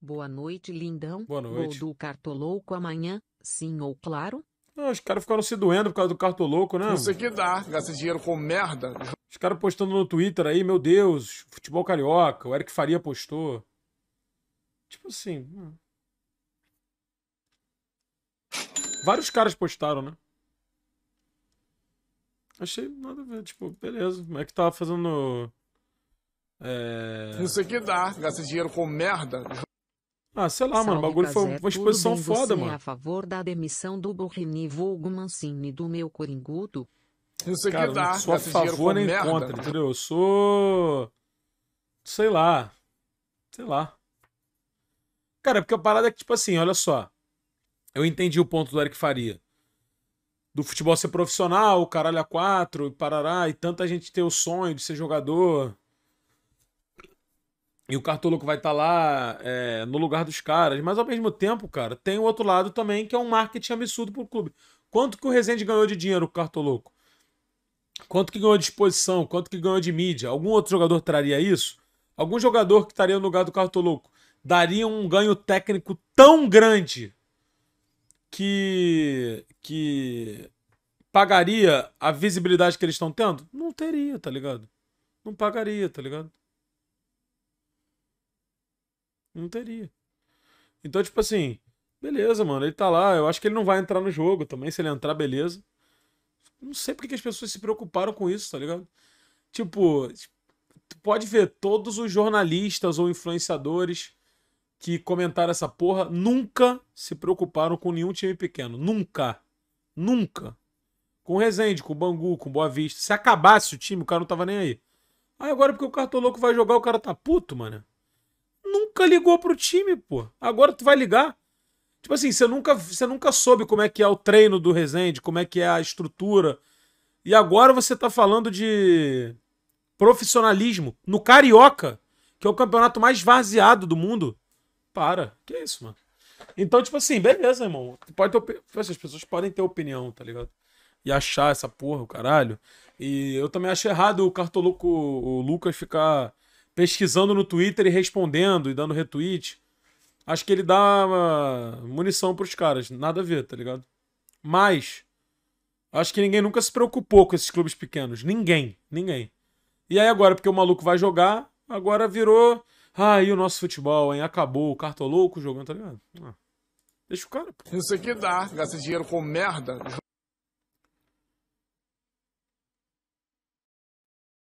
Boa noite, lindão. Boa noite. Gol do cartolouco amanhã, sim ou claro? Não, os caras ficaram se doendo por causa do cartolouco, né? Isso que dá, gasta dinheiro com merda. Os caras postando no Twitter aí, meu Deus, futebol carioca, o Eric Faria postou. Tipo assim. Vários caras postaram, né? Achei nada a ver, tipo, beleza. Como é que tava fazendo. É... Isso aqui dá, gasta dinheiro com merda. Ah, sei lá, Salve, mano, o bagulho Cazé, foi uma exposição bem, foda, é mano. É a favor da demissão do Borrini vulgo Mancini do meu Coringudo? Isso sei Cara, dá. Não sou a favor nem merda. contra, né? entendeu? Eu sou... Sei lá. Sei lá. Cara, é porque a parada é que, tipo assim, olha só. Eu entendi o ponto do Eric Faria. Do futebol ser profissional, o caralho a quatro, e parará, e tanta gente ter o sonho de ser jogador e o Cartoloco vai estar tá lá é, no lugar dos caras. Mas ao mesmo tempo, cara, tem o outro lado também, que é um marketing absurdo pro clube. Quanto que o Rezende ganhou de dinheiro com o Cartoloco? Quanto que ganhou de exposição? Quanto que ganhou de mídia? Algum outro jogador traria isso? Algum jogador que estaria no lugar do Cartoloco daria um ganho técnico tão grande que. que pagaria a visibilidade que eles estão tendo? Não teria, tá ligado? Não pagaria, tá ligado? Não teria. Então, tipo assim, beleza, mano, ele tá lá. Eu acho que ele não vai entrar no jogo também. Se ele entrar, beleza. Não sei porque que as pessoas se preocuparam com isso, tá ligado? Tipo, tu pode ver todos os jornalistas ou influenciadores que comentaram essa porra nunca se preocuparam com nenhum time pequeno. Nunca. Nunca. Com o Rezende, com o Bangu, com o Boa Vista. Se acabasse o time, o cara não tava nem aí. Aí ah, agora porque o louco vai jogar, o cara tá puto, mano nunca ligou pro time, pô. Agora tu vai ligar. Tipo assim, você nunca, você nunca soube como é que é o treino do Resende, como é que é a estrutura. E agora você tá falando de profissionalismo no Carioca, que é o campeonato mais vaziado do mundo. Para. Que é isso, mano? Então, tipo assim, beleza, irmão. Pode ter, tipo assim, as pessoas podem ter opinião, tá ligado? E achar essa porra, o caralho. E eu também acho errado o cartoloco, o Lucas ficar pesquisando no Twitter e respondendo e dando retweet. Acho que ele dá ah, munição pros caras. Nada a ver, tá ligado? Mas, acho que ninguém nunca se preocupou com esses clubes pequenos. Ninguém, ninguém. E aí agora, porque o maluco vai jogar, agora virou. Ah, e o nosso futebol, hein? Acabou, o cartolouco jogando, tá ligado? Ah, deixa o cara. Pô. Isso aqui dá, gasta dinheiro com merda.